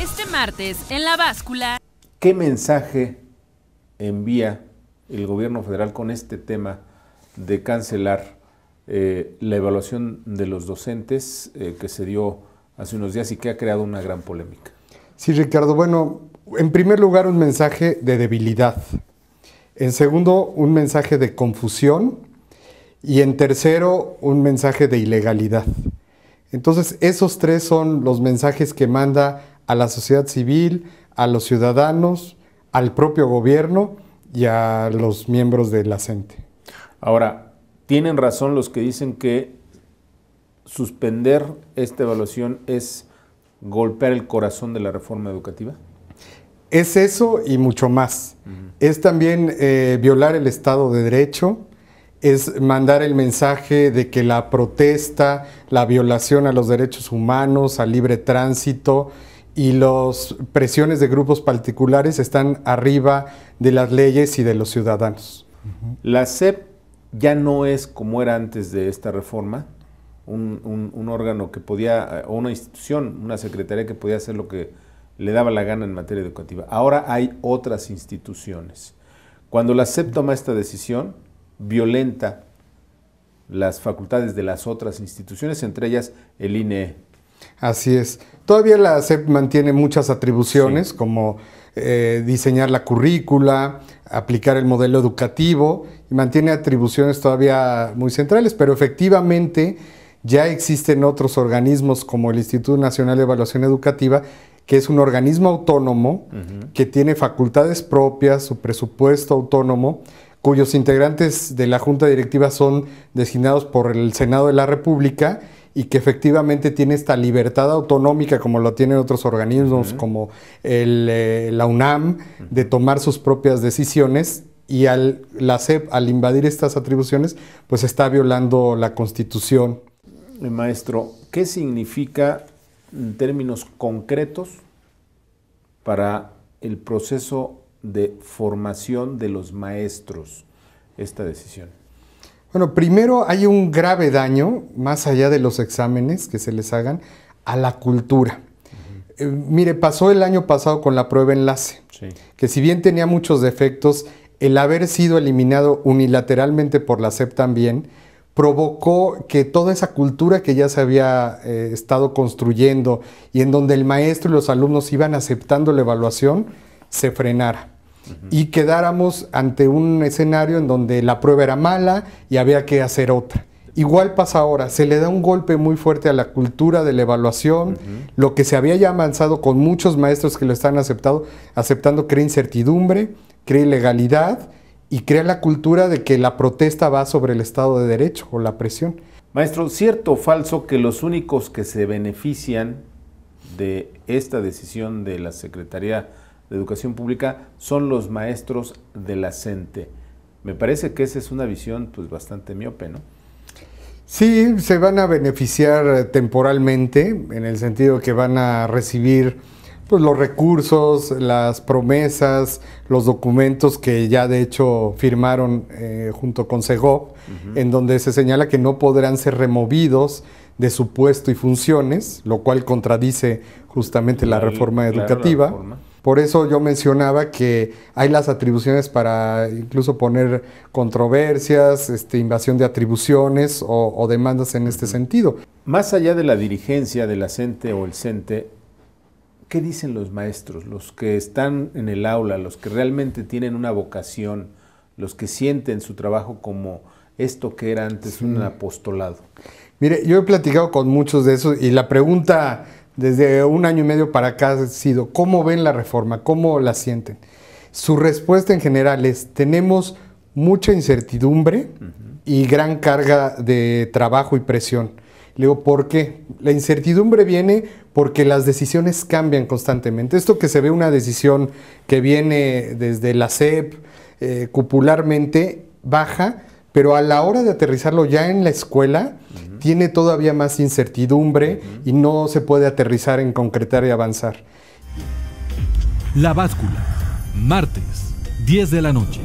Este martes, en la báscula... ¿Qué mensaje envía el gobierno federal con este tema de cancelar eh, la evaluación de los docentes eh, que se dio hace unos días y que ha creado una gran polémica? Sí, Ricardo. Bueno, en primer lugar, un mensaje de debilidad. En segundo, un mensaje de confusión. Y en tercero, un mensaje de ilegalidad. Entonces, esos tres son los mensajes que manda a la sociedad civil, a los ciudadanos, al propio gobierno y a los miembros de la CENTE. Ahora, tienen razón los que dicen que suspender esta evaluación es golpear el corazón de la reforma educativa. Es eso y mucho más. Es también eh, violar el Estado de Derecho, es mandar el mensaje de que la protesta, la violación a los derechos humanos, al libre tránsito, y las presiones de grupos particulares están arriba de las leyes y de los ciudadanos. La SEP ya no es como era antes de esta reforma, un, órgano que podía, eh, o una institución, una secretaría que podía hacer lo que le daba la gana en materia educativa. Ahora hay otras instituciones. Cuando la SEP toma esta decisión, violenta las facultades de las otras instituciones, entre ellas el INE, Así es. Todavía la SEP mantiene muchas atribuciones como eh, diseñar la currícula, aplicar el modelo educativo, y mantiene atribuciones todavía muy centrales, pero efectivamente ya existen otros organismos como el Instituto Nacional de Evaluación Educativa, que es un organismo autónomo que tiene facultades propias, su presupuesto autónomo, cuyos integrantes de la Junta Directiva son designados por el Senado de la República y que efectivamente tiene esta libertad autonómica como lo tienen otros organismos como eh, la UNAM de tomar sus propias decisiones y al, la e al invadir estas atribuciones pues está violando la constitución. Maestro, ¿qué significa en términos concretos para el proceso de formación de los maestros esta decisión? Bueno, primero hay un grave daño, más allá de los exámenes que se les hagan, a la cultura. Eh, mire, pasó el año pasado con la prueba enlace, que si bien tenía muchos defectos, el haber sido eliminado unilateralmente por la SEP también, provocó que toda esa cultura que ya se había eh, estado construyendo y en donde el maestro y los alumnos iban aceptando la evaluación, se frenara y quedáramos ante un escenario en donde la prueba era mala y había que hacer otra. Igual pasa ahora, se le da un golpe muy fuerte a la cultura de la evaluación, lo que se había ya avanzado con muchos maestros que lo están aceptado, aceptando crea incertidumbre, crea ilegalidad y crea la cultura de que la protesta va sobre el Estado de Derecho o la presión. Maestro, ¿cierto o falso que los únicos que se benefician de esta decisión de la Secretaría de educación pública son los maestros de la CENTE. Me parece que esa es una visión pues bastante miope, ¿no? Sí, se van a beneficiar eh, temporalmente, en el sentido que van a recibir pues, los recursos, las promesas, los documentos que ya de hecho firmaron eh, junto con CEGOP, en donde se señala que no podrán ser removidos de su puesto y funciones, lo cual contradice justamente la, reforma educativa. Por eso yo mencionaba que hay las atribuciones para incluso poner controversias, este, invasión de atribuciones o, demandas en este sentido. Más allá de la dirigencia del la CENTE o el CENTE, ¿qué dicen los maestros, los que están en el aula, los que realmente tienen una vocación, los que sienten su trabajo como esto que era antes un apostolado? Mire, yo he platicado con muchos de esos y la pregunta desde un año y medio para acá ha sido, ¿cómo ven la reforma? ¿Cómo la sienten? Su respuesta en general es, tenemos mucha incertidumbre y gran carga de trabajo y presión. Le digo, ¿por qué? La incertidumbre viene porque las decisiones cambian constantemente. Esto que se ve una decisión que viene desde la CEP, eh, cupularmente, baja pero a la hora de aterrizarlo ya en la escuela, tiene todavía más incertidumbre y no se puede aterrizar en concretar y avanzar. La báscula, martes, 10 de la noche.